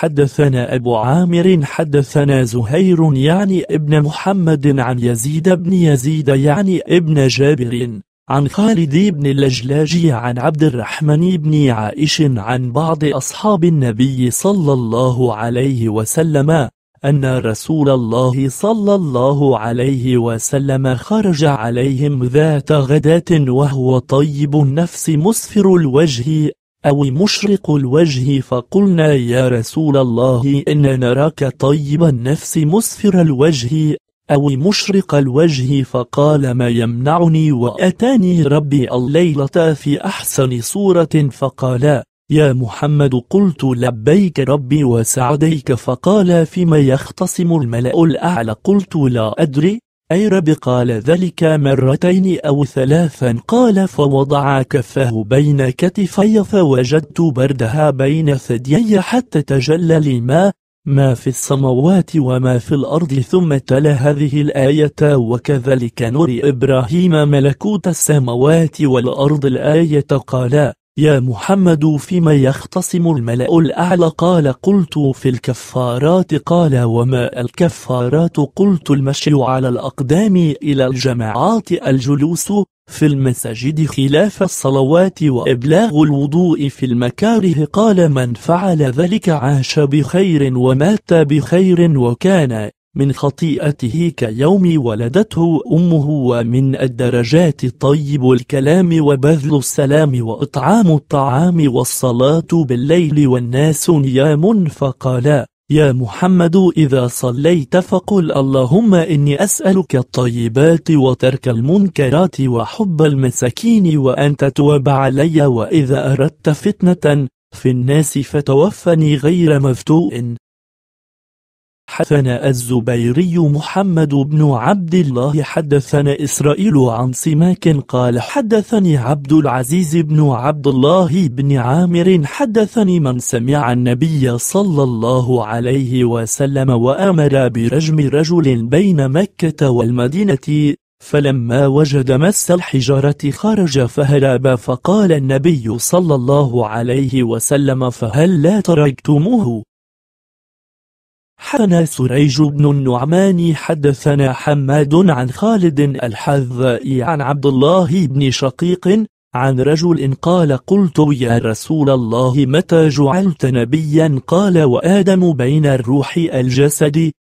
حدثنا أبو عامر حدثنا زهير يعني ابن محمد عن يزيد بن يزيد يعني ابن جابر عن خالد بن اللجلاج عن عبد الرحمن بن عائش عن بعض أصحاب النبي صلى الله عليه وسلم أن رسول الله صلى الله عليه وسلم خرج عليهم ذات غداة وهو طيب النفس مسفر الوجه أو مشرق الوجه فقلنا يا رسول الله إن نراك طيب النفس مسفر الوجه أو مشرق الوجه فقال ما يمنعني وأتاني ربي الليلة في أحسن صورة فقال يا محمد قلت لبيك ربي وسعديك فقال فيما يختصم الملأ الأعلى قلت لا أدري أيرب قال ذلك مرتين أو ثلاثا قال فوضع كفه بين كتفي فوجدت بردها بين ثديي حتى تجلى لي ما ما في السماوات وما في الأرض ثم تلا هذه الآية وكذلك نري إبراهيم ملكوت السماوات والأرض الآية قالا يا محمد فيما يختصم الملأ الأعلى قال قلت في الكفارات قال وما الكفارات قلت المشي على الأقدام إلى الجماعات الجلوس في المساجد خلاف الصلوات وإبلاغ الوضوء في المكاره قال من فعل ذلك عاش بخير ومات بخير وكان من خطيئته كيوم ولدته أمه ومن الدرجات طيب الكلام وبذل السلام وإطعام الطعام والصلاة بالليل والناس نيام فقالا يا محمد إذا صليت فقل اللهم إني أسألك الطيبات وترك المنكرات وحب المساكين وأن تتوب علي وإذا أردت فتنة في الناس فتوفني غير مفتوء حدثنا الزبيري محمد بن عبد الله حدثنا إسرائيل عن سماك قال حدثني عبد العزيز بن عبد الله بن عامر حدثني من سمع النبي صلى الله عليه وسلم وأمر برجم رجل بين مكة والمدينة فلما وجد مس الحجارة خرج فهرب فقال النبي صلى الله عليه وسلم فهل لا تركتموه حدثنا سريج بن النعمان حدثنا حماد عن خالد الحذائي عن عبد الله بن شقيق عن رجل قال قلت يا رسول الله متى جعلت نبيا قال وآدم بين الروح الجسد